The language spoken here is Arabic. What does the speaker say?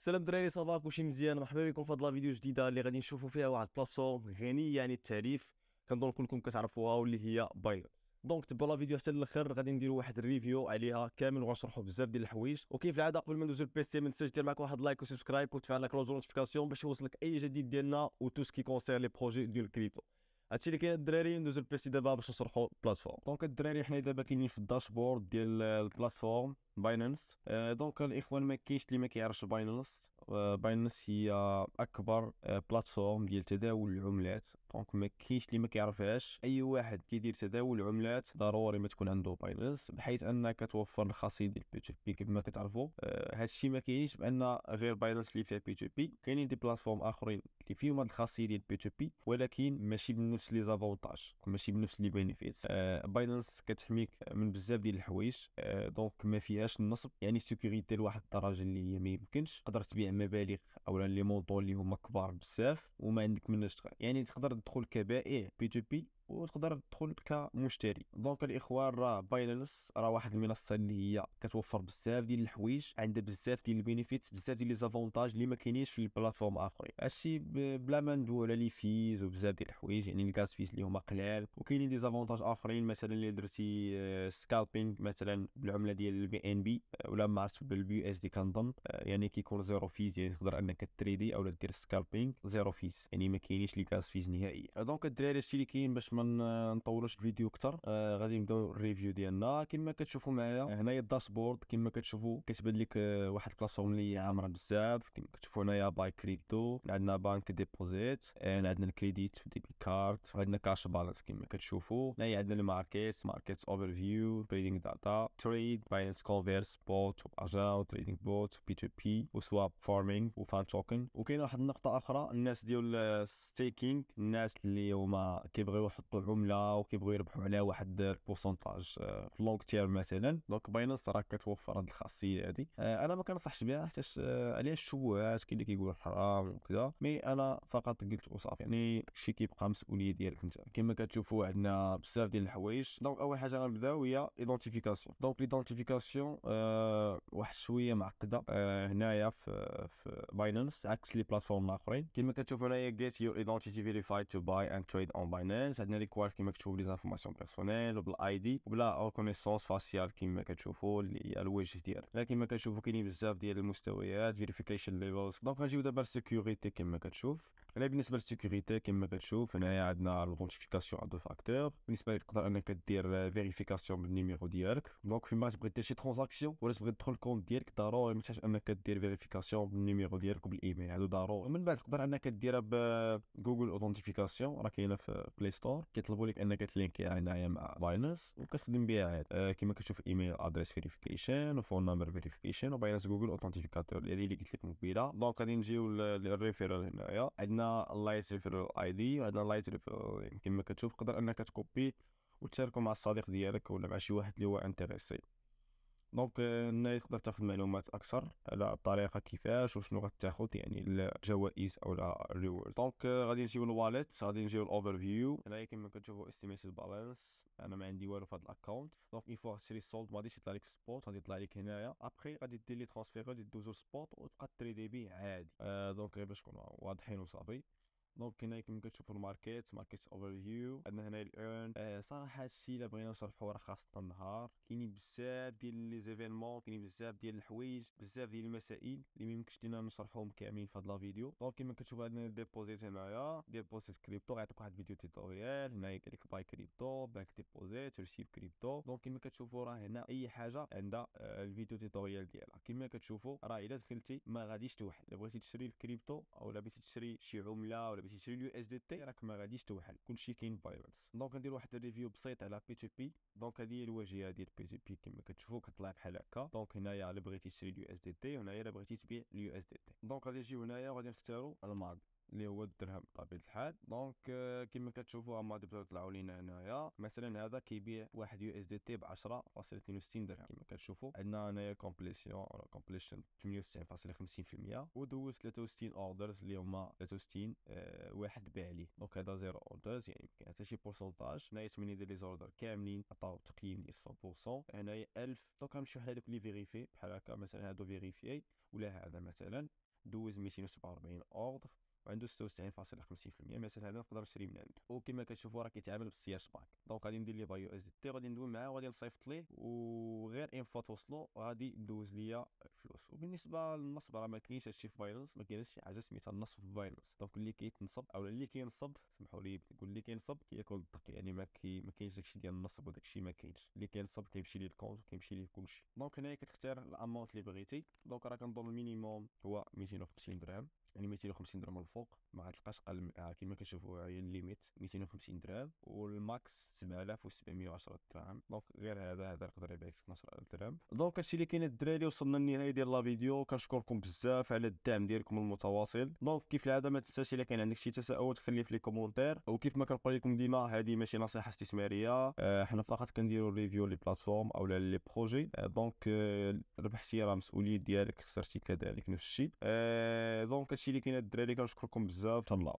السلام دراري صباح كلشي مزيان مرحبا بكم في هاد لا فيديو جديده اللي غادي نشوفوا فيها واحد البلاتفورم غنيه عن يعني التعريف كنظن كلكم كتعرفوها واللي هي باينانس دونك تبعوا لا فيديو حتى الاخر غادي نديروا واحد الريفيو عليها كامل وغنشرحوا بزاف ديال الحوايج وكيف العاده قبل ما ندوزو البيسي ما تنساش دير معاك واحد لايك وسبسكرايب وتفعل لا كلوز نوتيفيكاسيون باش يوصلك اي جديد ديالنا وتو سكي كونسير لي بروجي ديال الكريبتو هادشي اللي كاين الدراري ندوزو البيسي دابا باش نشرحوا البلاتفورم دونك الدراري حنا دابا كاينين في الداشبورد ديال البلاتفورم باينانس آه، دونك الاخوان ما كاينش اللي ما كيعرفش باينانس باينانس آه، هي اكبر بلاتفورم آه، ديال تداول العملات دونك ما كاينش اللي ما كيعرفهاش اي واحد كيدير تداول عملات ضروري ما تكون عنده باينانس بحيث انها كتوفر الخاصيه ديال بي تو بي كما كتعرفوا هذا آه، الشيء ما كاينش بان غير باينانس اللي فيها بي تو بي كاينين دي بلاتفورم اخرين اللي فيهم هذه الخاصيه ديال بي تو بي ولكن ماشي بنفس لي زافونتاج ماشي بنفس لي بينيفيتس باينانس كتحميك من بزاف ديال الحوايج دونك ما فيهاش النصب يعني سيكوريتي لواحد الدرجه اللي هي ما يمكنش تقدر تبيع المبالغ او لي مونطون اللي هما كبار بزاف وما عندك مناش يعني تقدر تدخل كبائع بي تو بي وتقدر تدخل كمشتري دونك الاخوان راه بايننس راه واحد المنصه اللي هي كتوفر بزاف ديال الحوايج عندها بزاف ديال البينيفيت بزاف ديال لي زافونتاج اللي ما كاينينش في البلاتفورم اخرين هادشي بلا ما ندويو على لي فيز وبزاف ديال الحوايج يعني الكاز فيز اللي هما قلال وكاينين دي زافونتاج اخرين مثلا اللي درتي سكالبينغ آه، مثلا بالعمله ديال البي ان آه، بي ولا ما عرفت بالبي اس دي كنظن آه، يعني كيكون زيرو فيز يعني تقدر انك تريدي او دير سكالبينغ زيرو فيز يعني ما كاينينش لي كاز فيز نهائيا دونك الدراري هادشي اللي كاين باش ما ما نطولوش الفيديو اكثر آه غادي نبداو الريفيو ديالنا كما كتشوفوا معايا آه، هنايا الداشبورد كما كتشوفوا كتبان لك آه، واحد البلاصه اللي عامره بزاف كما كتشوفوا هنايا باي كريبتو عندنا بانك ديبوزيت آه، عندنا الكريديت ديبي كارت عندنا كاش بالانس كما كتشوفوا هنايا عندنا الماركت ماركت اوفر فيو تريدينغ داتا تريد فاينانس كونفيرس بوت اجاو تريدينغ بوت بي تو بي وسواب فارمينغ وفان توكن وكاين واحد النقطه اخرى الناس ديال الستيكينغ الناس اللي هما كيبغيو يحطوا يحطوا عمله وكيبغيو يربحوا عليها واحد البورسونتاج آه، في لونغ تيرم مثلا دونك باينانس راه كتوفر هذه الخاصيه هذه آه، انا ما كنصحش بها حتى آه، عليها الشبهات كاين اللي كيقول حرام وكذا مي انا فقط قلت وصافي يعني شي كيبقى مسؤوليه ديالك انت كما كتشوفوا عندنا بزاف ديال الحوايج دونك اول حاجه غنبداو هي ايدونتيفيكاسيون دونك ليدونتيفيكاسيون أه واحد شويه معقده أه هنايا في, في باينانس عكس لي بلاتفورم الاخرين كما كتشوفوا هنايا get your identity verified to buy and trade on Binance عندنا ريكواير كيما كتشوف لي زانفورماسيون بيرسونيل وبالاي دي وبلا ريكونيسونس فاسيال كيما كتشوفوا اللي هي الوجه ديالك لكن كيما كتشوفوا كاينين بزاف ديال المستويات فيريفيكيشن ليفلز دونك غنجيو دابا السيكوريتي كيما كتشوف هنا بالنسبه للسيكوريتي كيما كتشوف هنايا عندنا الاوثنتيفيكاسيون دو فاكتور بالنسبه لك تقدر انك دير فيريفيكاسيون بالنيميرو ديالك دونك فيما تبغي دير شي ترانزاكسيون ولا تبغي تدخل الكونت ديالك ضروري محتاج انك دير فيريفيكاسيون بالنيميرو ديالك وبالايميل هادو ضروري ومن بعد تقدر انك ديرها بجوجل اوثنتيفيكاسيون راه كاينه في بلاي ستور كيطلبوا لك انك تلينكي يعني عنايه مع باينانس وكتخدم بها عاد آه كما كتشوف ايميل ادريس فيريفيكيشن وفون نمبر فيريفيكيشن وباينانس جوجل اوثنتيفيكاتور هذه اللي قلت لك قبيله دونك غادي نجيو للريفيرال هنايا عندنا لايت ريفيرال اي دي وعندنا لايت ريفيرال كما كتشوف تقدر انك تكوبي وتشاركوا مع الصديق ديالك ولا مع شي واحد اللي هو انتريسي دونك هنا تقدر تاخذ معلومات اكثر على الطريقه كيفاش وشنو غتاخذ يعني الجوائز او الريورد دونك غادي نجيو الواليت غادي نجيو الاوفر فيو هنايا كما كتشوفوا استيميت بالانس انا ما عندي والو في هذا الاكونت دونك اي فوا تشري سولد ما غاديش يطلع لك في سبوت غادي يطلع لك هنايا ابخي غادي دير لي ترانسفير غادي دوزو سبوت وتبقى تريدي بي عادي آه، دونك غير باش نكونوا واضحين وصافي دونك هنا كيما كتشوفوا الماركت ماركت اوفر فيو عندنا هنا الايرن آه صراحه هادشي الا بغينا نشرحوه راه خاصه النهار كاينين بزاف ديال لي زيفينمون كاينين بزاف ديال الحوايج بزاف ديال المسائل اللي ميمكنش لينا نشرحوهم كاملين في هاد لا فيديو دونك كيما كتشوفوا عندنا ديبوزيت هنايا ديبوزيت كريبتو غيعطيك واحد الفيديو توتوريال هنا قال لك باي كريبتو بانك ديبوزيت ريسيف كريبتو دونك كيما كتشوفوا راه هنا اي حاجه عندها آه الفيديو توتوريال ديالها كيما كتشوفوا راه الا دخلتي ما غاديش توحل بغيتي تشري الكريبتو او بغيتي تشري شي عمله ولا باش تشري اليو اس دي تي راك ما غاديش توحل كلشي كاين فايروس دونك ندير واحد الريفيو بسيط على بي تو بي دونك هذه هي الواجهه ديال بي تو بي كما كتشوفوا كطلع بحال هكا دونك هنايا الا بغيتي تشري اليو اس دي تي وهنايا الا بغيتي تبيع اليو اس دي تي دونك غادي نجيو هنايا وغادي نختاروا المارك اللي هو الدرهم بطبيعه الحال دونك آه، كيما كتشوفوا هما ديبوزيت طلعوا لينا هنايا مثلا هذا كيبيع واحد يو اس دي تي ب 10.62 درهم كيما كتشوفوا عندنا هنايا كومبليسيون ولا كومبليشن 98.50% ودوز 63 اوردرز اللي هما 63 آه، واحد باع ليه دونك هذا زيرو اوردرز يعني ما كاين حتى شي بورسونتاج هنايا 8 ديال لي اوردر كاملين عطاو تقييم ديال 100% هنايا 1000 دونك غنمشيو على هذوك لي فيريفي بحال هكا مثلا هادو فيغيفي ولا هذا مثلا دوز 247 اوردر وعنده 96.50% مثلا هذا نقدر نشري من عنده وكما كتشوفوا راه كيتعامل بالسياج باك دونك غادي ندير لي بايو اس دي تي غادي ندوي معاه وغادي نصيفط ليه وغير ان فوا توصلو غادي ندوز ليا الفلوس وبالنسبه للنصب راه ما كاينش هادشي في باينانس ما كاينش شي حاجه سميتها النصب في باينانس دونك اللي كيتنصب او اللي كينصب سمحوا لي نقول اللي كينصب كياكل الدق يعني ما كي ما كاينش داكشي ديال النصب وداكشي ما كاينش اللي كينصب كيمشي ليه الكونت وكيمشي ليه كلشي دونك هنايا كتختار الامونت اللي بغيتي دونك راه كنظن المينيموم هو 250 درهم يعني 250 درهم الفوق ما غتلقاش اقل كما كتشوفوا هي الليميت 250 درهم والماكس 7710 درهم دونك غير هذا هذا يقدر يبيع لك 12000 درهم دونك هادشي اللي كاين الدراري وصلنا للنهايه ديال لا فيديو كنشكركم بزاف على الدعم ديالكم المتواصل دونك كيف العاده ما تنساش الا كان عندك شي تساؤل خليه في لي كومونتير وكيف ما كنقول لكم ديما هذه ماشي نصيحه استثماريه آه، حنا فقط كنديروا ريفيو لي بلاتفورم او لي بروجي آه، دونك آه، ربحتي راه مسؤوليه ديالك خسرتي كذلك نفس الشيء دونك هادشي اللي كاين الدراري كنشكركم بزاف تهلاو